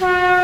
Bye.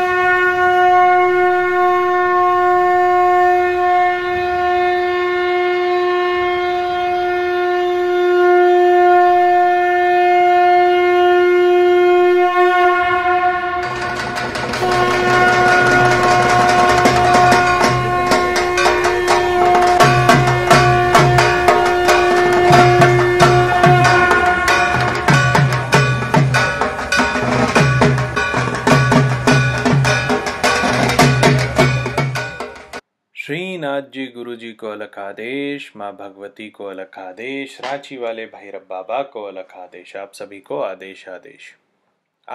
आदेश माँ भगवती को आदेश रांची वाले भैरव बाबा को आदेश आप सभी को आदेश आदेश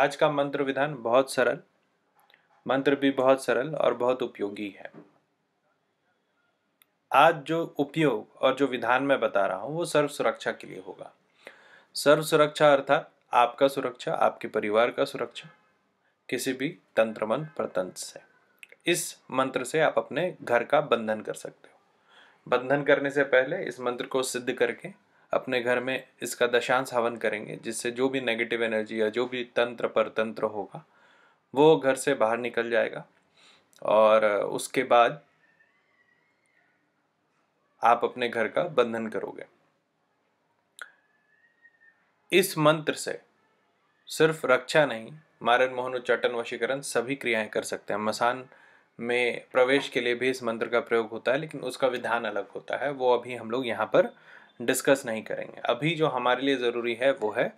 आज का मंत्र विधान बहुत सरल मंत्र भी बहुत सरल और बहुत उपयोगी है आज जो उपयोग और जो विधान मैं बता रहा हूँ वो सर्व सुरक्षा के लिए होगा सर्व सुरक्षा अर्थात आपका सुरक्षा आपके परिवार का सुरक्षा किसी भी तंत्र मंत्र प्रतंत्र से इस मंत्र से आप अपने घर का बंधन कर सकते हो बंधन करने से पहले इस मंत्र को सिद्ध करके अपने घर में इसका दशांश हवन करेंगे जिससे जो भी नेगेटिव एनर्जी या जो भी तंत्र पर तंत्र होगा वो घर से बाहर निकल जाएगा और उसके बाद आप अपने घर का बंधन करोगे इस मंत्र से सिर्फ रक्षा नहीं मारन मोहन उच्चाटन वशीकरण सभी क्रियाएं कर सकते हैं मसान में प्रवेश के लिए भी इस मंत्र का प्रयोग होता है लेकिन उसका विधान अलग होता है वो अभी हम लोग यहाँ पर डिस्कस नहीं करेंगे अभी जो हमारे लिए ज़रूरी है वो है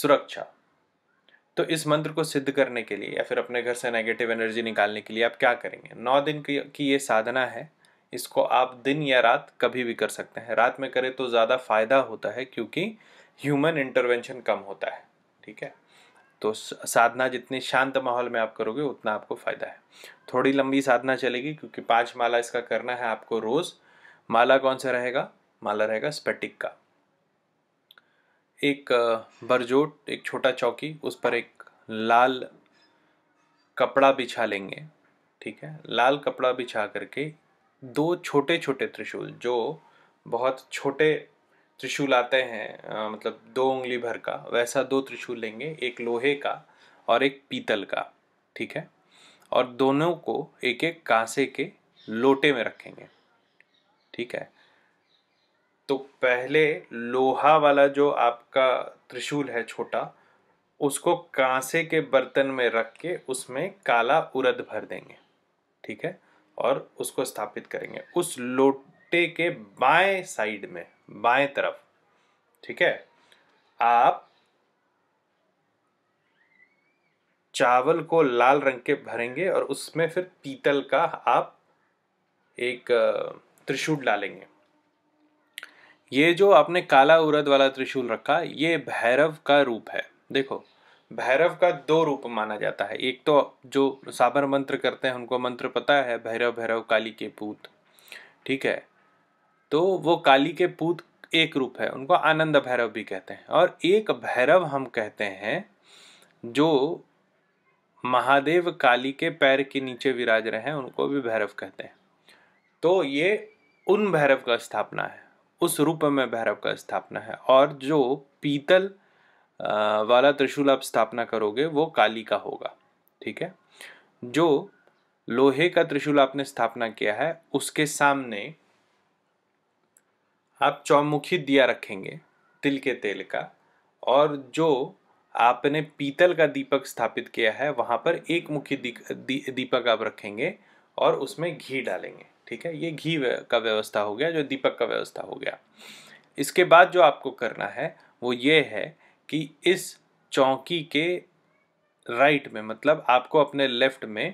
सुरक्षा तो इस मंत्र को सिद्ध करने के लिए या फिर अपने घर से नेगेटिव एनर्जी निकालने के लिए आप क्या करेंगे नौ दिन की, ये साधना है इसको आप दिन या रात कभी भी कर सकते हैं रात में करें तो ज़्यादा फायदा होता है क्योंकि ह्यूमन इंटरवेंशन कम होता है ठीक है तो साधना जितनी शांत माहौल में आप करोगे उतना आपको फ़ायदा है थोड़ी लंबी साधना चलेगी क्योंकि पांच माला इसका करना है आपको रोज़ माला कौन सा रहेगा माला रहेगा स्पेटिक का एक बरजोट एक छोटा चौकी उस पर एक लाल कपड़ा बिछा लेंगे ठीक है लाल कपड़ा बिछा करके दो छोटे छोटे त्रिशूल जो बहुत छोटे त्रिशूल आते हैं मतलब दो उंगली भर का वैसा दो त्रिशूल लेंगे एक लोहे का और एक पीतल का ठीक है और दोनों को एक एक कांसे के लोटे में रखेंगे ठीक है तो पहले लोहा वाला जो आपका त्रिशूल है छोटा उसको कांसे के बर्तन में रख के उसमें काला उरद भर देंगे ठीक है और उसको स्थापित करेंगे उस लोटे के बाएं साइड में बाएं तरफ ठीक है आप चावल को लाल रंग के भरेंगे और उसमें फिर पीतल का आप एक त्रिशूल डालेंगे ये जो आपने काला उरद वाला त्रिशूल रखा ये भैरव का रूप है देखो भैरव का दो रूप माना जाता है एक तो जो साबर मंत्र करते हैं उनको मंत्र पता है भैरव भैरव काली के पूत ठीक है तो वो काली के पूत एक रूप है उनको आनंद भैरव भी कहते हैं और एक भैरव हम कहते हैं जो महादेव काली के पैर के नीचे विराज रहे हैं उनको भी भैरव कहते हैं तो ये उन भैरव का स्थापना है उस रूप में भैरव का स्थापना है और जो पीतल वाला त्रिशूल आप स्थापना करोगे वो काली का होगा ठीक है जो लोहे का त्रिशूल आपने स्थापना किया है उसके सामने आप चौमुखी दिया रखेंगे तिल के तेल का और जो आपने पीतल का दीपक स्थापित किया है वहाँ पर एक मुखी दी, दी, दीपक आप रखेंगे और उसमें घी डालेंगे ठीक है ये घी का व्यवस्था हो गया जो दीपक का व्यवस्था हो गया इसके बाद जो आपको करना है वो ये है कि इस चौकी के राइट में मतलब आपको अपने लेफ्ट में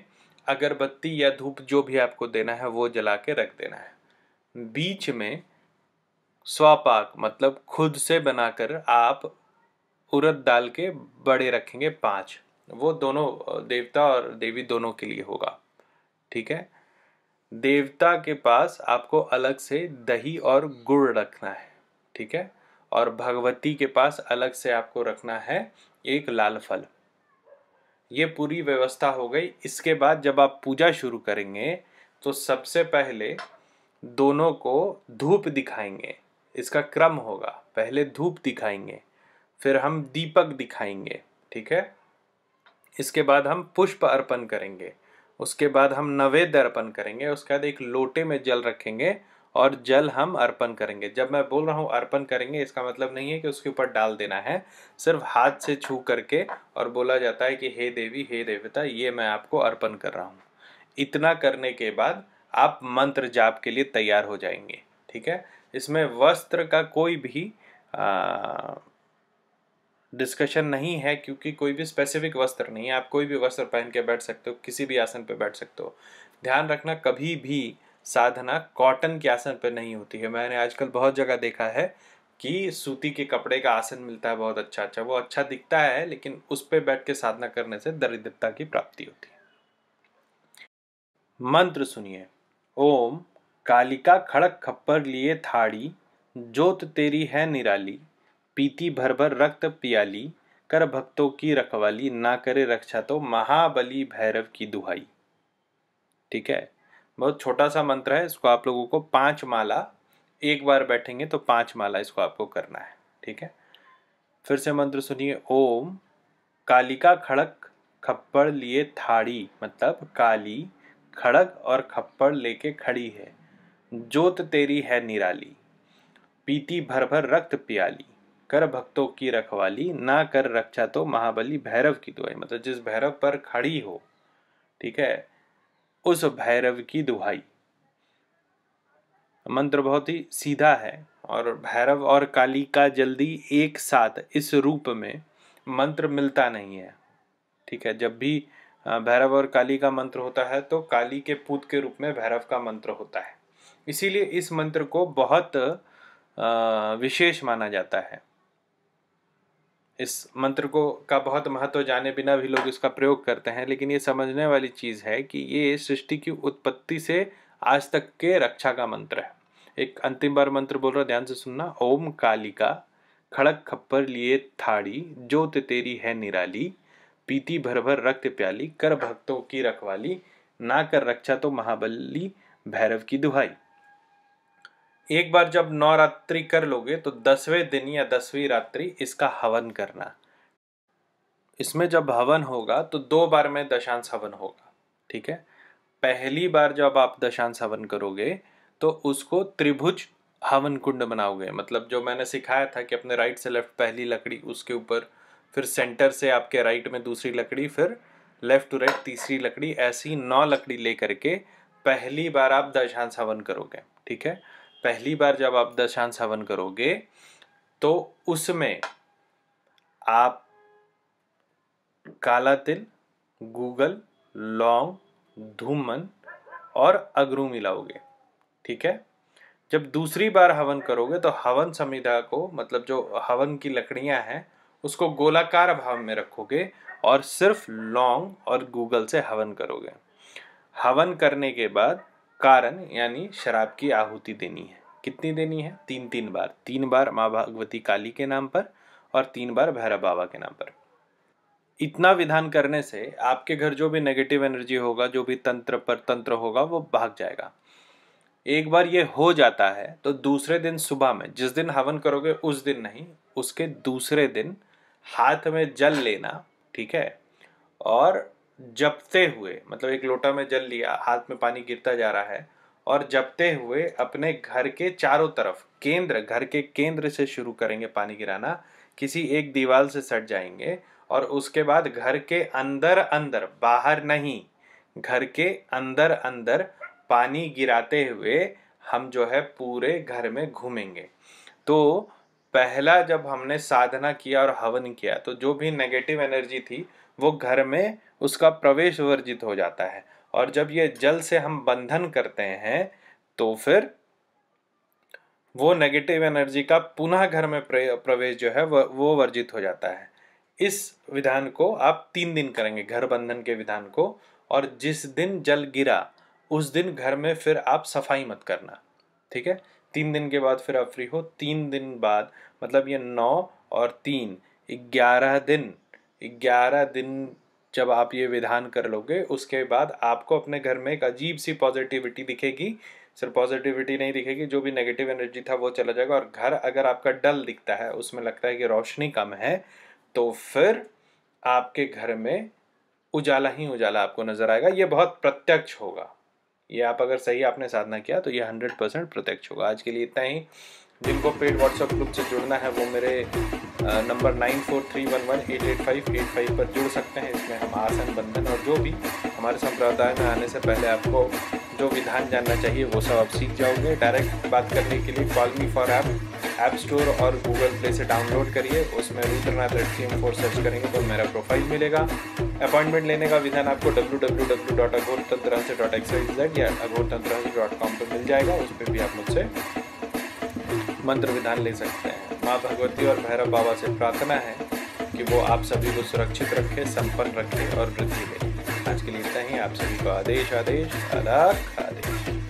अगरबत्ती या धूप जो भी आपको देना है वो जला के रख देना है बीच में स्वपाक मतलब खुद से बनाकर आप उरद दाल के बड़े रखेंगे पांच वो दोनों देवता और देवी दोनों के लिए होगा ठीक है देवता के पास आपको अलग से दही और गुड़ रखना है ठीक है और भगवती के पास अलग से आपको रखना है एक लाल फल ये पूरी व्यवस्था हो गई इसके बाद जब आप पूजा शुरू करेंगे तो सबसे पहले दोनों को धूप दिखाएंगे इसका क्रम होगा पहले धूप दिखाएंगे फिर हम दीपक दिखाएंगे ठीक है इसके बाद हम पुष्प अर्पण करेंगे उसके बाद हम नवेद अर्पण करेंगे उसके बाद एक लोटे में जल रखेंगे और जल हम अर्पण करेंगे जब मैं बोल रहा हूँ अर्पण करेंगे इसका मतलब नहीं है कि उसके ऊपर डाल देना है सिर्फ हाथ से छू करके और बोला जाता है कि हे देवी हे देवता ये मैं आपको अर्पण कर रहा हूँ इतना करने के बाद आप मंत्र जाप के लिए तैयार हो जाएंगे ठीक है इसमें वस्त्र का कोई भी डिस्कशन नहीं है क्योंकि कोई भी स्पेसिफिक वस्त्र नहीं है आप कोई भी वस्त्र पहन के बैठ सकते हो किसी भी आसन पर बैठ सकते हो ध्यान रखना कभी भी साधना कॉटन के आसन पर नहीं होती है मैंने आजकल बहुत जगह देखा है कि सूती के कपड़े का आसन मिलता है बहुत अच्छा अच्छा वो अच्छा दिखता है लेकिन उस पर बैठ के साधना करने से दरिद्रता की प्राप्ति होती है मंत्र सुनिए ओम कालिका खड़क खप्पर लिए थाड़ी जोत तेरी है निराली पीती भर भर रक्त पियाली कर भक्तों की रखवाली ना करे रक्षा तो महाबली भैरव की दुहाई ठीक है बहुत छोटा सा मंत्र है इसको आप लोगों को पांच माला एक बार बैठेंगे तो पांच माला इसको आपको करना है ठीक है फिर से मंत्र सुनिए ओम कालिका खड़क खप्पड़ लिए थाड़ी मतलब काली खड़क और खप्पड़ लेके खड़ी है जोत तेरी है निराली पीती भर भर रक्त पियाली कर भक्तों की रखवाली ना कर रक्षा तो महाबली भैरव की दुआई मतलब जिस भैरव पर खड़ी हो ठीक है उस भैरव की दुहाई मंत्र बहुत ही सीधा है और भैरव और काली का जल्दी एक साथ इस रूप में मंत्र मिलता नहीं है ठीक है जब भी भैरव और काली का मंत्र होता है तो काली के पूत के रूप में भैरव का मंत्र होता है इसीलिए इस मंत्र को बहुत विशेष माना जाता है इस मंत्र को का बहुत महत्व जाने बिना भी लोग इसका प्रयोग करते हैं लेकिन ये समझने वाली चीज़ है कि ये सृष्टि की उत्पत्ति से आज तक के रक्षा का मंत्र है एक अंतिम बार मंत्र बोल रहा ध्यान से सुनना ओम कालिका खड़क खप्पर लिए थाड़ी ज्योत तेरी है निराली पीती भर भर रक्त प्याली कर भक्तों की रखवाली ना कर रक्षा तो महाबली भैरव की दुहाई एक बार जब नौ रात्रि कर लोगे तो दसवें दिन या दसवीं रात्रि इसका हवन करना इसमें जब हवन होगा तो दो बार में दशांश हवन होगा ठीक है पहली बार जब आप दशांश हवन करोगे तो उसको त्रिभुज हवन कुंड बनाओगे मतलब जो मैंने सिखाया था कि अपने राइट से लेफ्ट पहली लकड़ी उसके ऊपर फिर सेंटर से आपके राइट में दूसरी लकड़ी फिर लेफ्ट टू राइट तीसरी लकड़ी ऐसी नौ लकड़ी ले करके पहली बार आप दशांश हवन करोगे ठीक है पहली बार जब आप दशांश हवन करोगे तो उसमें आप काला तिल गूगल लौंग धूमन और अगरू मिलाओगे ठीक है जब दूसरी बार हवन करोगे तो हवन संविधा को मतलब जो हवन की लकड़ियां हैं उसको गोलाकार भाव में रखोगे और सिर्फ लौंग और गूगल से हवन करोगे हवन करने के बाद कारण यानी शराब की आहुति देनी है कितनी देनी है तीन तीन बार तीन बार माँ भगवती काली के नाम पर और तीन बार भैरव बाबा के नाम पर इतना विधान करने से आपके घर जो भी नेगेटिव एनर्जी होगा जो भी तंत्र पर तंत्र होगा वो भाग जाएगा एक बार ये हो जाता है तो दूसरे दिन सुबह में जिस दिन हवन करोगे उस दिन नहीं उसके दूसरे दिन हाथ में जल लेना ठीक है और जपते हुए मतलब एक लोटा में जल लिया हाथ में पानी गिरता जा रहा है और जपते हुए अपने घर के चारों तरफ केंद्र घर के केंद्र से शुरू करेंगे पानी गिराना किसी एक दीवार से सट जाएंगे और उसके बाद घर के अंदर अंदर बाहर नहीं घर के अंदर अंदर पानी गिराते हुए हम जो है पूरे घर में घूमेंगे तो पहला जब हमने साधना किया और हवन किया तो जो भी नेगेटिव एनर्जी थी वो घर में उसका प्रवेश वर्जित हो जाता है और जब ये जल से हम बंधन करते हैं तो फिर वो नेगेटिव एनर्जी का पुनः घर में प्रवेश जो है वो वर्जित हो जाता है इस विधान को आप तीन दिन करेंगे घर बंधन के विधान को और जिस दिन जल गिरा उस दिन घर में फिर आप सफाई मत करना ठीक है तीन दिन के बाद फिर आप फ्री हो तीन दिन बाद मतलब ये नौ और तीन ग्यारह दिन ग्यारह दिन जब आप ये विधान कर लोगे उसके बाद आपको अपने घर में एक अजीब सी पॉजिटिविटी दिखेगी सिर्फ पॉजिटिविटी नहीं दिखेगी जो भी नेगेटिव एनर्जी था वो चला जाएगा और घर अगर आपका डल दिखता है उसमें लगता है कि रोशनी कम है तो फिर आपके घर में उजाला ही उजाला आपको नज़र आएगा ये बहुत प्रत्यक्ष होगा ये आप अगर सही आपने साधना किया तो ये हंड्रेड परसेंट प्रत्यक्ष होगा आज के लिए इतना ही जिनको पेड व्हाट्सएप ग्रुप से जुड़ना है वो मेरे number nine four three one one eight eight five eight five पर जुड़ सकते हैं इसमें हम आसन बंधन और जो भी हमारे संप्रदाय में आने से पहले आपको जो विधान जानना चाहिए वो सब आप सीख जाओगे डायरेक्ट बात करने के लिए call me for app app store और गूगल प्ले से डाउनलोड करिए उसमें Rudranath at C M four search करेंगे तो मेरा प्रोफाइल मिलेगा अपॉइंटमेंट लेने का विधान आपको W W W dot Aghor Tantra dot एक्सवाइज या अघोर तंत्र डॉट कॉम पर मिल जाएगा उस पर भी आप मुझसे मंत्र विधान ले सकते हैं माँ भगवती और भैरव बाबा से प्रार्थना है कि वो आप सभी को सुरक्षित रखे संपन्न रखे और वृद्धि दे आज के लिए इतना ही आप सभी को आदेश आदेश आदाख आदेश